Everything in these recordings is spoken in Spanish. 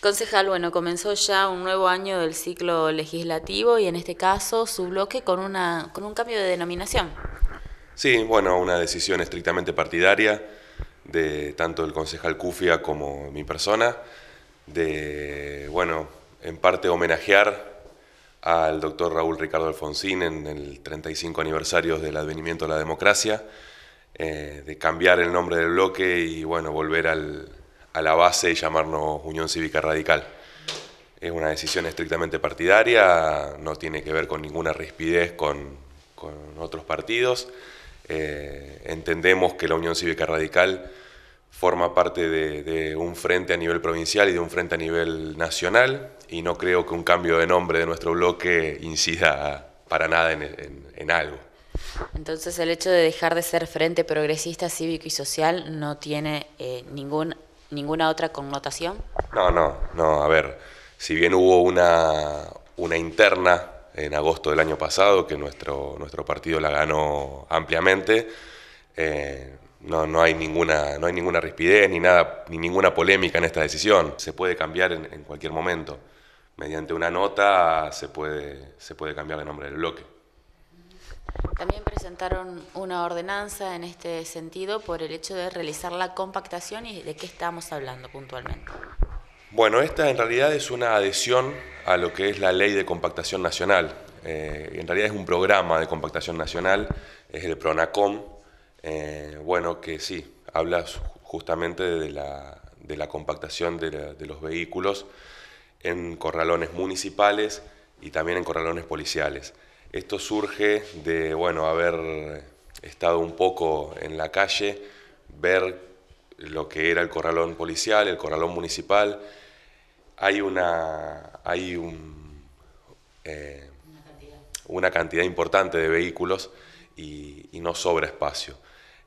Concejal, bueno, comenzó ya un nuevo año del ciclo legislativo y en este caso su bloque con, una, con un cambio de denominación. Sí, bueno, una decisión estrictamente partidaria de tanto el concejal Cufia como mi persona, de, bueno, en parte homenajear al doctor Raúl Ricardo Alfonsín en el 35 aniversario del advenimiento de la democracia, eh, de cambiar el nombre del bloque y, bueno, volver al, a la base y llamarnos Unión Cívica Radical. Es una decisión estrictamente partidaria, no tiene que ver con ninguna rispidez con, otros partidos. Eh, entendemos que la Unión Cívica Radical forma parte de, un frente a nivel provincial y de un frente a nivel nacional y no creo que un cambio de nombre de nuestro bloque incida para nada en, algo. Entonces el hecho de dejar de ser frente progresista, cívico y social no tiene eh, ningún ninguna otra connotación? No, no, no, a ver, si bien hubo una, una interna en agosto del año pasado, que nuestro, nuestro partido la ganó ampliamente, eh, no, no, hay ninguna, no hay ninguna rispidez ni, nada, ni ninguna polémica en esta decisión. Se puede cambiar en, cualquier momento. Mediante una nota se puede, se puede cambiar el nombre del bloque. También presentaron una ordenanza en este sentido por el hecho de realizar la compactación y de qué estamos hablando puntualmente. Bueno, esta en realidad es una adhesión a lo que es la ley de compactación nacional. Eh, en realidad es un programa de compactación nacional, es el PRONACOM, eh, bueno, que sí, habla justamente de la, compactación de los vehículos en corralones municipales y también en corralones policiales. Esto surge de, bueno, haber estado un poco en la calle, ver lo que era el corralón policial, el corralón municipal. Hay una, hay eh, una, cantidad. importante de vehículos y, no sobra espacio.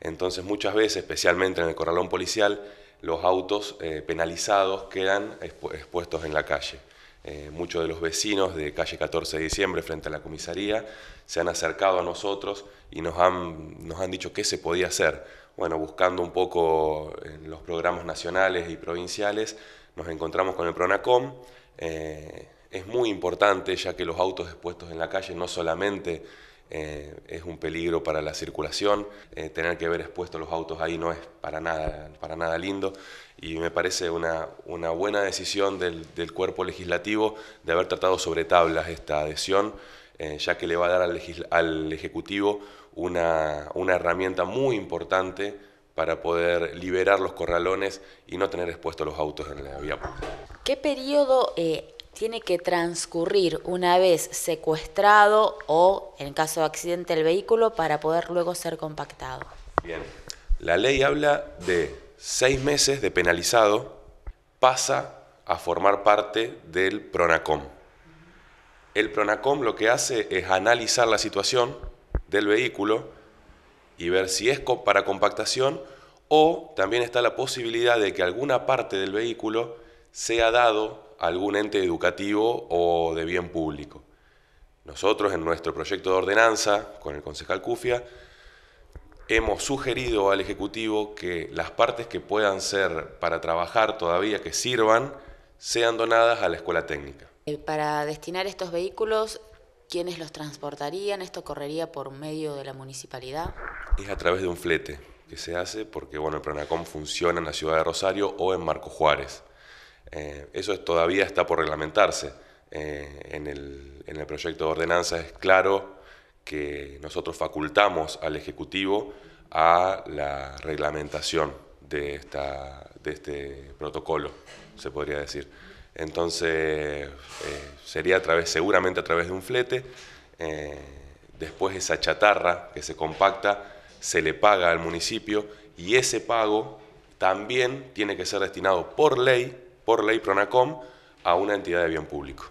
Entonces muchas veces, especialmente en el corralón policial, los autos eh, penalizados quedan expuestos en la calle. Eh, muchos de los vecinos de calle 14 de diciembre frente a la comisaría se han acercado a nosotros y nos han, nos han dicho qué se podía hacer. Bueno, buscando un poco en los programas nacionales y provinciales, nos encontramos con el PRONACOM. Eh, es muy importante ya que los autos expuestos en la calle no solamente eh, es un peligro para la circulación, eh, tener que haber expuesto los autos ahí no es para nada, para nada lindo y me parece una, una buena decisión del, del, cuerpo legislativo de haber tratado sobre tablas esta adhesión, eh, ya que le va a dar al, Ejecutivo una, una herramienta muy importante para poder liberar los corralones y no tener expuestos los autos en la vía pública. ¿Qué periodo tiene que transcurrir una vez secuestrado o, en caso de accidente, el vehículo para poder luego ser compactado. Bien, la ley habla de seis meses de penalizado, pasa a formar parte del PRONACOM. El PRONACOM lo que hace es analizar la situación del vehículo y ver si es para compactación o también está la posibilidad de que alguna parte del vehículo sea dado algún ente educativo o de bien público. Nosotros en nuestro proyecto de ordenanza con el concejal Cufia hemos sugerido al Ejecutivo que las partes que puedan ser para trabajar todavía, que sirvan, sean donadas a la escuela técnica. Eh, para destinar estos vehículos, ¿quiénes los transportarían? ¿Esto correría por medio de la municipalidad? Es a través de un flete que se hace porque bueno, el Pronacom funciona en la ciudad de Rosario o en Marco Juárez. Eh, eso todavía está por reglamentarse. Eh, en, el, proyecto de ordenanza es claro que nosotros facultamos al Ejecutivo a la reglamentación de, esta, de este protocolo, se podría decir. Entonces, eh, sería a través, seguramente a través de un flete. después esa chatarra que se compacta se le paga al municipio y ese pago también tiene que ser destinado por ley por ley Pronacom a una entidad de bien público.